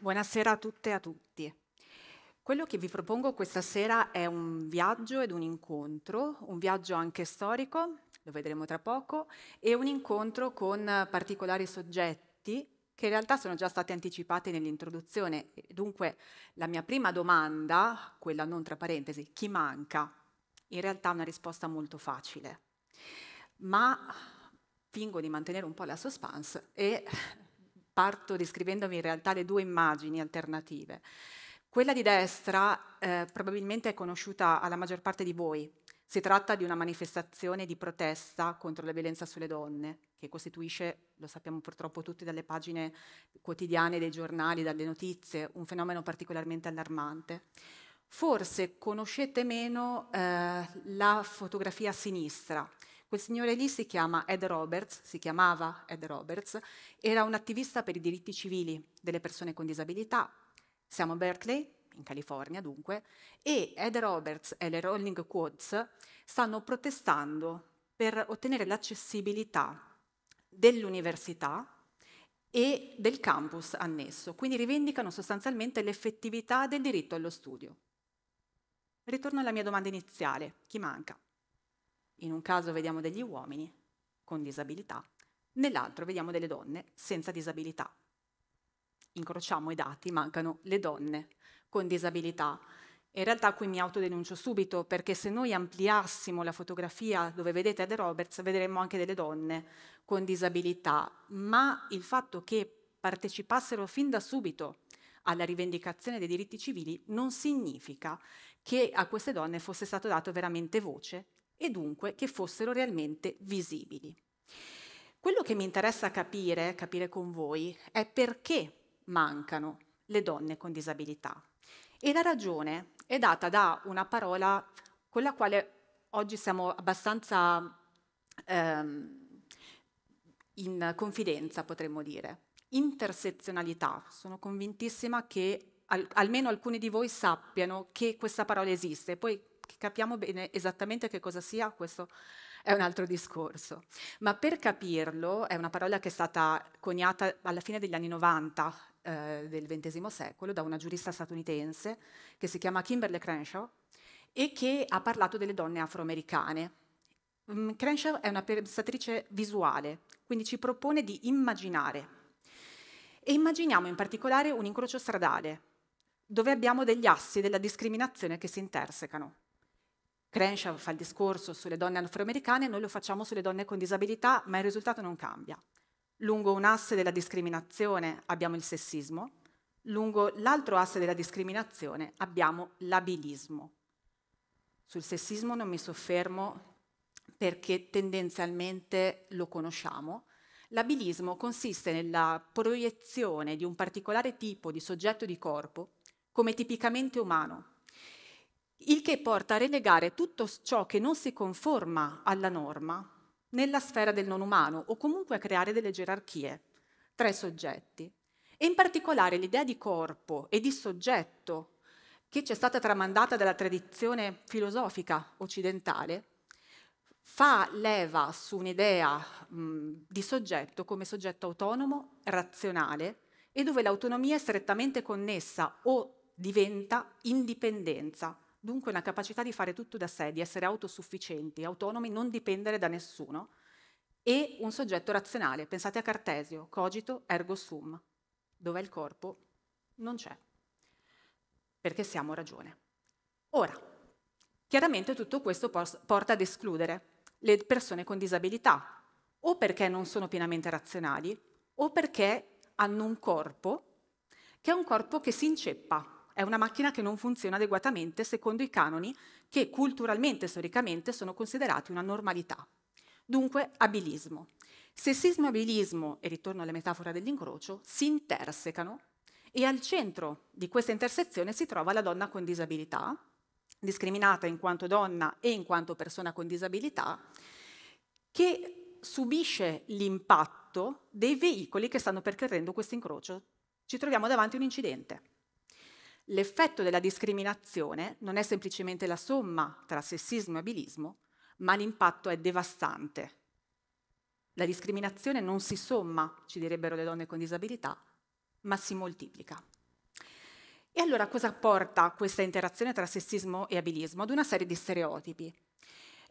Buonasera a tutte e a tutti. Quello che vi propongo questa sera è un viaggio ed un incontro, un viaggio anche storico, lo vedremo tra poco, e un incontro con particolari soggetti che in realtà sono già stati anticipati nell'introduzione. Dunque la mia prima domanda, quella non tra parentesi, chi manca? In realtà è una risposta molto facile, ma fingo di mantenere un po' la suspense e parto descrivendovi in realtà le due immagini alternative. Quella di destra eh, probabilmente è conosciuta alla maggior parte di voi. Si tratta di una manifestazione di protesta contro la violenza sulle donne, che costituisce, lo sappiamo purtroppo tutti dalle pagine quotidiane dei giornali, dalle notizie, un fenomeno particolarmente allarmante. Forse conoscete meno eh, la fotografia a sinistra, Quel signore lì si chiama Ed Roberts, si chiamava Ed Roberts, era un attivista per i diritti civili delle persone con disabilità. Siamo a Berkeley, in California dunque, e Ed Roberts e le Rolling Quads stanno protestando per ottenere l'accessibilità dell'università e del campus annesso, quindi rivendicano sostanzialmente l'effettività del diritto allo studio. Ritorno alla mia domanda iniziale, chi manca? In un caso vediamo degli uomini con disabilità, nell'altro vediamo delle donne senza disabilità. Incrociamo i dati, mancano le donne con disabilità. In realtà qui mi autodenuncio subito perché se noi ampliassimo la fotografia dove vedete Ade Roberts vedremmo anche delle donne con disabilità, ma il fatto che partecipassero fin da subito alla rivendicazione dei diritti civili non significa che a queste donne fosse stato dato veramente voce e dunque che fossero realmente visibili. Quello che mi interessa capire, capire con voi, è perché mancano le donne con disabilità. E la ragione è data da una parola con la quale oggi siamo abbastanza ehm, in confidenza, potremmo dire. Intersezionalità. Sono convintissima che al- almeno alcuni di voi sappiano che questa parola esiste. Poi capiamo bene esattamente che cosa sia, questo è un altro discorso. Ma per capirlo, è una parola che è stata coniata alla fine degli anni 90 eh, del XX secolo da una giurista statunitense che si chiama Kimberly Crenshaw e che ha parlato delle donne afroamericane. Mm, Crenshaw è una pensatrice visuale, quindi ci propone di immaginare. E immaginiamo in particolare un incrocio stradale, dove abbiamo degli assi della discriminazione che si intersecano. Crenshaw fa il discorso sulle donne afroamericane, noi lo facciamo sulle donne con disabilità, ma il risultato non cambia. Lungo un asse della discriminazione abbiamo il sessismo, lungo l'altro asse della discriminazione abbiamo l'abilismo. Sul sessismo non mi soffermo perché tendenzialmente lo conosciamo. L'abilismo consiste nella proiezione di un particolare tipo di soggetto di corpo come tipicamente umano il che porta a renegare tutto ciò che non si conforma alla norma nella sfera del non umano o comunque a creare delle gerarchie tra i soggetti. E in particolare l'idea di corpo e di soggetto che ci è stata tramandata dalla tradizione filosofica occidentale fa leva su un'idea mh, mhmm, di soggetto come soggetto autonomo, razionale e dove l'autonomia è strettamente connessa o diventa indipendenza Dunque una capacità di fare tutto da sé, di essere autosufficienti, autonomi, non dipendere da nessuno e un soggetto razionale. Pensate a Cartesio, cogito ergo sum. Dov'è il corpo? Non c'è. Perché siamo ragione. Ora, chiaramente tutto questo porta ad escludere le persone con disabilità, o perché non sono pienamente razionali, o perché hanno un corpo che è un corpo che si inceppa, è una macchina che non funziona adeguatamente secondo i canoni che culturalmente e storicamente sono considerati una normalità. Dunque, abilismo. Sessismo e abilismo, e ritorno alla metafora dell'incrocio, si intersecano e al centro di questa intersezione si trova la donna con disabilità, discriminata in quanto donna e in quanto persona con disabilità, che subisce l'impatto dei veicoli che stanno percorrendo questo incrocio. Ci troviamo davanti a un incidente. L'effetto della discriminazione non è semplicemente la somma tra sessismo e abilismo, ma l'impatto è devastante. La discriminazione non si somma, ci direbbero le donne con disabilità, ma si moltiplica. E allora cosa porta questa interazione tra sessismo e abilismo? Ad una serie di stereotipi.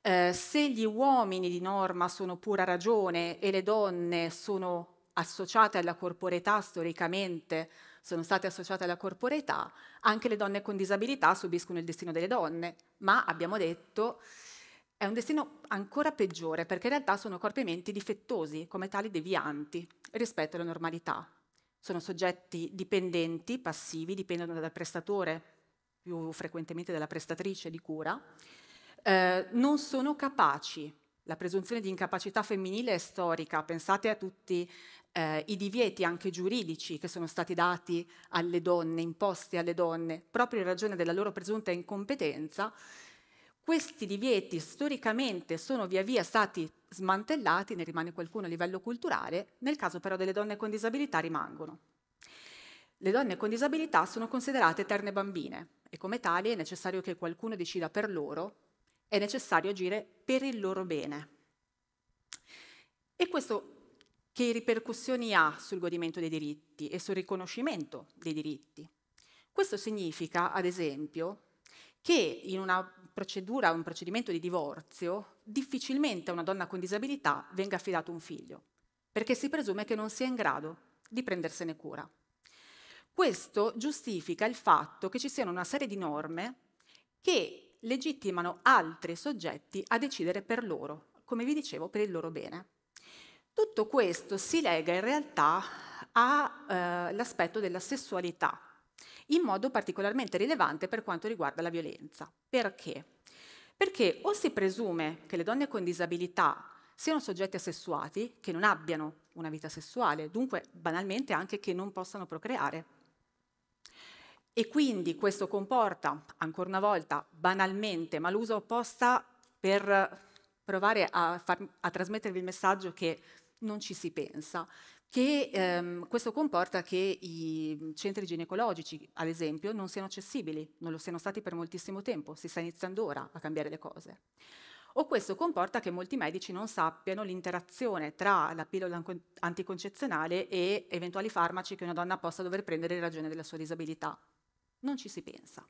Eh, se gli uomini di norma sono pura ragione e le donne sono associate alla corporeità storicamente sono state associate alla corporeità, anche le donne con disabilità subiscono il destino delle donne, ma abbiamo detto è un destino ancora peggiore perché in realtà sono corpi e menti difettosi, come tali devianti rispetto alla normalità. Sono soggetti dipendenti, passivi, dipendono dal prestatore, più frequentemente dalla prestatrice di cura, eh, non sono capaci la presunzione di incapacità femminile è storica, pensate a tutti eh, i divieti anche giuridici che sono stati dati alle donne, imposti alle donne, proprio in ragione della loro presunta incompetenza. Questi divieti storicamente sono via via stati smantellati, ne rimane qualcuno a livello culturale, nel caso però delle donne con disabilità rimangono. Le donne con disabilità sono considerate eterne bambine e come tali è necessario che qualcuno decida per loro è necessario agire per il loro bene. E questo che ripercussioni ha sul godimento dei diritti e sul riconoscimento dei diritti? Questo significa, ad esempio, che in una procedura, un procedimento di divorzio, difficilmente a una donna con disabilità venga affidato un figlio, perché si presume che non sia in grado di prendersene cura. Questo giustifica il fatto che ci siano una serie di norme che legittimano altri soggetti a decidere per loro, come vi dicevo, per il loro bene. Tutto questo si lega in realtà all'aspetto eh, della sessualità, in modo particolarmente rilevante per quanto riguarda la violenza. Perché? Perché o si presume che le donne con disabilità siano soggetti asessuati, che non abbiano una vita sessuale, dunque banalmente anche che non possano procreare, e quindi questo comporta, ancora una volta, banalmente, ma l'uso opposta per provare a, far, a, trasmettervi il messaggio che non ci si pensa, che ehm, questo comporta che i centri ginecologici, ad esempio, non siano accessibili, non lo siano stati per moltissimo tempo, si sta iniziando ora a cambiare le cose. O questo comporta che molti medici non sappiano l'interazione tra la pillola anticoncezionale e eventuali farmaci che una donna possa dover prendere in ragione della sua disabilità non ci si pensa.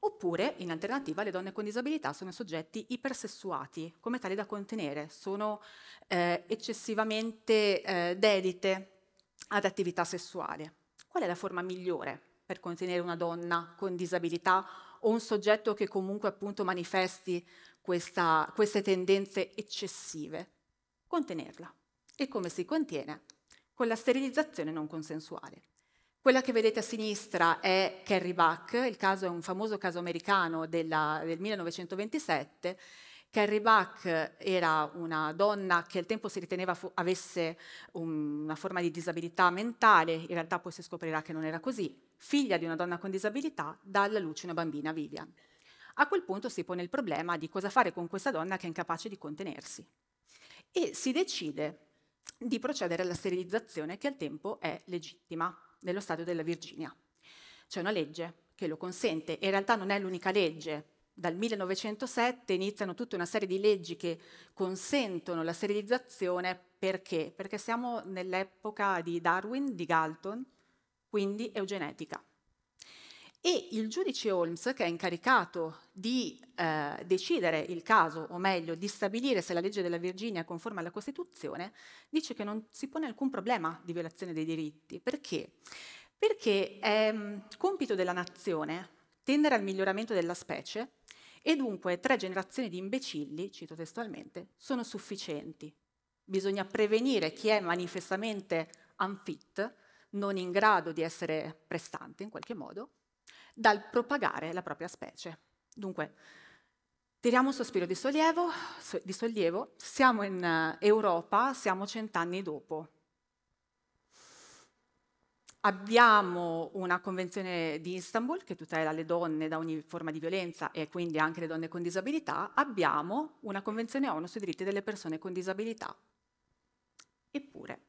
Oppure, in alternativa, le donne con disabilità sono soggetti ipersessuati, come tali da contenere, sono eh, eccessivamente eh, dedite ad attività sessuale. Qual è la forma migliore per contenere una donna con disabilità o un soggetto che comunque appunto manifesti questa, queste tendenze eccessive? Contenerla. E come si contiene? Con la sterilizzazione non consensuale. Quella che vedete a sinistra è Kerry Buck, il caso è un famoso caso americano della, del 1927. Carrie Buck era una donna che al tempo si riteneva avesse un, una forma di disabilità mentale, in realtà poi si scoprirà che non era così, figlia di una donna con disabilità, dà alla luce una bambina, Vivian. A quel punto si pone il problema di cosa fare con questa donna che è incapace di contenersi e si decide di procedere alla sterilizzazione che al tempo è legittima nello Stato della Virginia. C'è una legge che lo consente, in realtà non è l'unica legge. Dal 1907 iniziano tutta una serie di leggi che consentono la serializzazione perché? Perché siamo nell'epoca di Darwin, di Galton, quindi eugenetica e il giudice Holmes, che è incaricato di eh, decidere il caso, o meglio, di stabilire se la legge della Virginia è conforme alla Costituzione, dice che non si pone alcun problema di violazione dei diritti. Perché? Perché è ehm, compito della nazione tendere al miglioramento della specie e dunque tre generazioni di imbecilli, cito testualmente, sono sufficienti. Bisogna prevenire chi è manifestamente unfit, non in grado di essere prestante in qualche modo, dal propagare la propria specie. Dunque, tiriamo un sospiro di sollievo, di sollievo siamo in eh, Europa, siamo cent'anni dopo. Abbiamo una convenzione di Istanbul che tutela le donne da ogni forma di violenza e quindi anche le donne con disabilità, abbiamo una convenzione ONU sui diritti delle persone con disabilità. Eppure,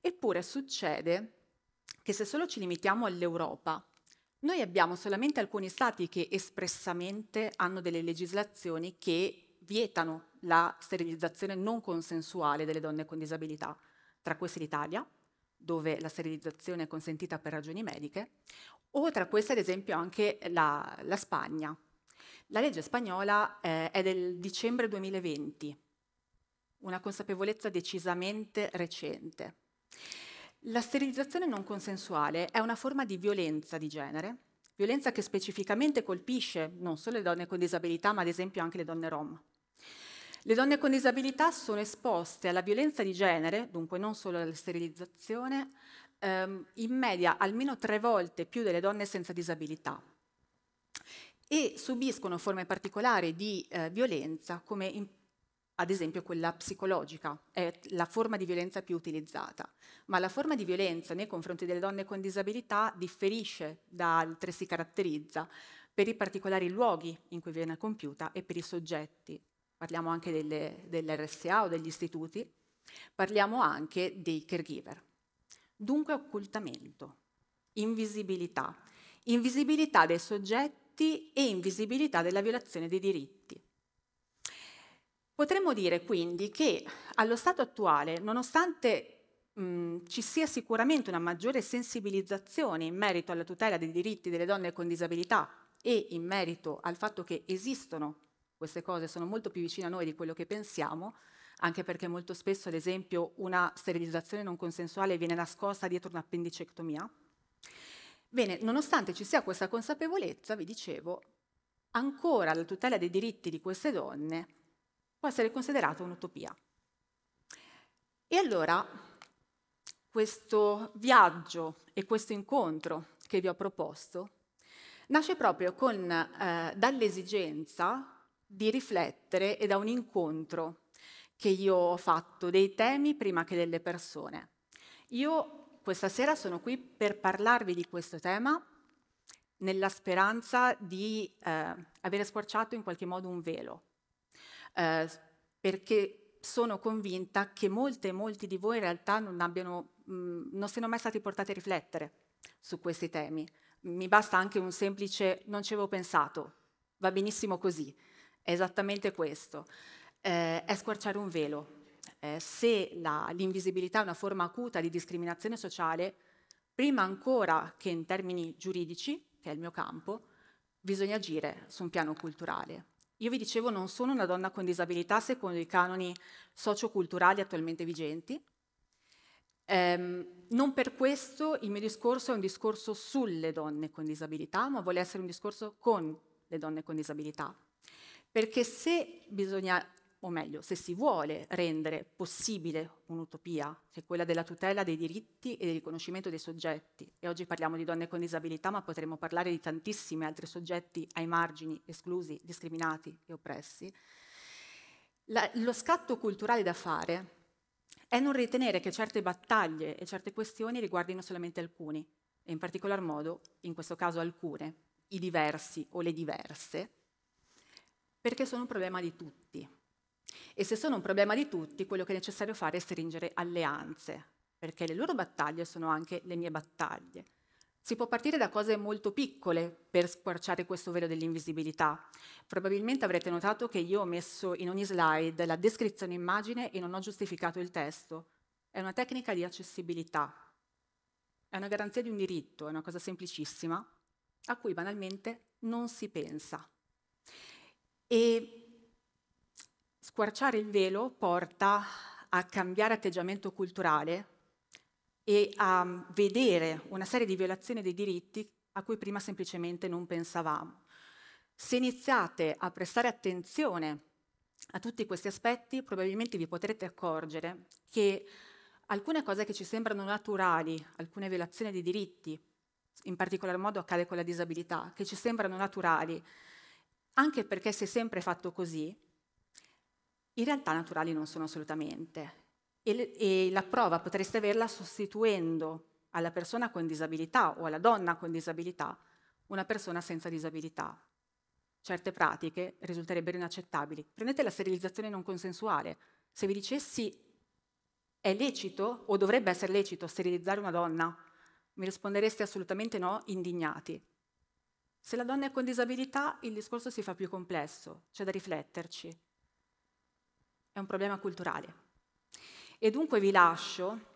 eppure succede che se solo ci limitiamo all'Europa, noi abbiamo solamente alcuni stati che espressamente hanno delle legislazioni che vietano la sterilizzazione non consensuale delle donne con disabilità, tra queste l'Italia, dove la sterilizzazione è consentita per ragioni mediche, o tra queste ad esempio anche la, la Spagna. La legge spagnola eh, è del dicembre 2020, una consapevolezza decisamente recente. La sterilizzazione non consensuale è una forma di violenza di genere, violenza che specificamente colpisce non solo le donne con disabilità, ma ad esempio anche le donne rom. Le donne con disabilità sono esposte alla violenza di genere, dunque non solo alla sterilizzazione, ehm, in media almeno tre volte più delle donne senza disabilità e subiscono forme particolari di eh, violenza come in ad esempio quella psicologica, è la forma di violenza più utilizzata, ma la forma di violenza nei confronti delle donne con disabilità differisce da altre, si caratterizza per i particolari luoghi in cui viene compiuta e per i soggetti. Parliamo anche delle, dell'RSA o degli istituti, parliamo anche dei caregiver. Dunque occultamento, invisibilità, invisibilità dei soggetti e invisibilità della violazione dei diritti. Potremmo dire quindi che allo stato attuale, nonostante mh, mhmm, ci sia sicuramente una maggiore sensibilizzazione in merito alla tutela dei diritti delle donne con disabilità e in merito al fatto che esistono queste cose, sono molto più vicine a noi di quello che pensiamo, anche perché molto spesso, ad esempio, una sterilizzazione non consensuale viene nascosta dietro un'appendicectomia. Bene, nonostante ci sia questa consapevolezza, vi dicevo, ancora la tutela dei diritti di queste donne può essere considerato un'utopia. E allora questo viaggio e questo incontro che vi ho proposto nasce proprio con, eh, dall'esigenza di riflettere e da un incontro che io ho fatto dei temi prima che delle persone. Io questa sera sono qui per parlarvi di questo tema nella speranza di eh, avere squarciato in qualche modo un velo eh, perché sono convinta che molte e molti di voi in realtà non, abbiano, mh, mm, non siano mai stati portati a riflettere su questi temi. Mi basta anche un semplice non ci avevo pensato, va benissimo così, è esattamente questo. Eh, è squarciare un velo. Eh, se l'invisibilità è una forma acuta di discriminazione sociale, prima ancora che in termini giuridici, che è il mio campo, bisogna agire su un piano culturale. Io vi dicevo non sono una donna con disabilità secondo i canoni socioculturali attualmente vigenti. Ehm, non per questo il mio discorso è un discorso sulle donne con disabilità, ma vuole essere un discorso con le donne con disabilità. Perché se bisogna o meglio, se si vuole rendere possibile un'utopia, che è quella della tutela dei diritti e del riconoscimento dei soggetti, e oggi parliamo di donne con disabilità, ma potremmo parlare di tantissimi altri soggetti ai margini, esclusi, discriminati e oppressi, la, lo scatto culturale da fare è non ritenere che certe battaglie e certe questioni riguardino solamente alcuni, e in particolar modo, in questo caso alcune, i diversi o le diverse, perché sono un problema di tutti e se sono un problema di tutti, quello che è necessario fare è stringere alleanze, perché le loro battaglie sono anche le mie battaglie. Si può partire da cose molto piccole per squarciare questo velo dell'invisibilità. Probabilmente avrete notato che io ho messo in ogni slide la descrizione immagine e non ho giustificato il testo. È una tecnica di accessibilità. È una garanzia di un diritto, è una cosa semplicissima, a cui banalmente non si pensa. E Squarciare il velo porta a cambiare atteggiamento culturale e a mm, vedere una serie di violazioni dei diritti a cui prima semplicemente non pensavamo. Se iniziate a prestare attenzione a tutti questi aspetti, probabilmente vi potrete accorgere che alcune cose che ci sembrano naturali, alcune violazioni dei diritti, in particolar modo accade con la disabilità, che ci sembrano naturali, anche perché si è sempre fatto così, in realtà naturali non sono assolutamente. E, la prova potreste averla sostituendo alla persona con disabilità o alla donna con disabilità una persona senza disabilità. Certe pratiche risulterebbero inaccettabili. Prendete la sterilizzazione non consensuale. Se vi dicessi è lecito o dovrebbe essere lecito sterilizzare una donna, mi rispondereste assolutamente no, indignati. Se la donna è con disabilità, il discorso si fa più complesso, c'è da rifletterci è un problema culturale. E dunque vi lascio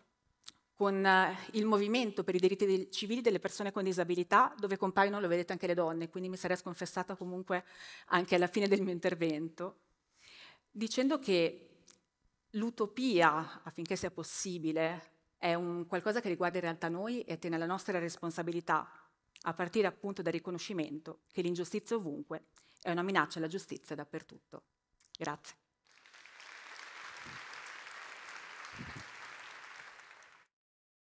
con eh, il movimento per i diritti civili delle persone con disabilità, dove compaiono, lo vedete, anche le donne, quindi mi sarei sconfessata comunque anche alla fine del mio intervento, dicendo che l'utopia, affinché sia possibile, è qualcosa che riguarda in realtà noi e attiene alla nostra responsabilità, a partire appunto dal riconoscimento che l'ingiustizia ovunque è una minaccia alla giustizia dappertutto. Grazie.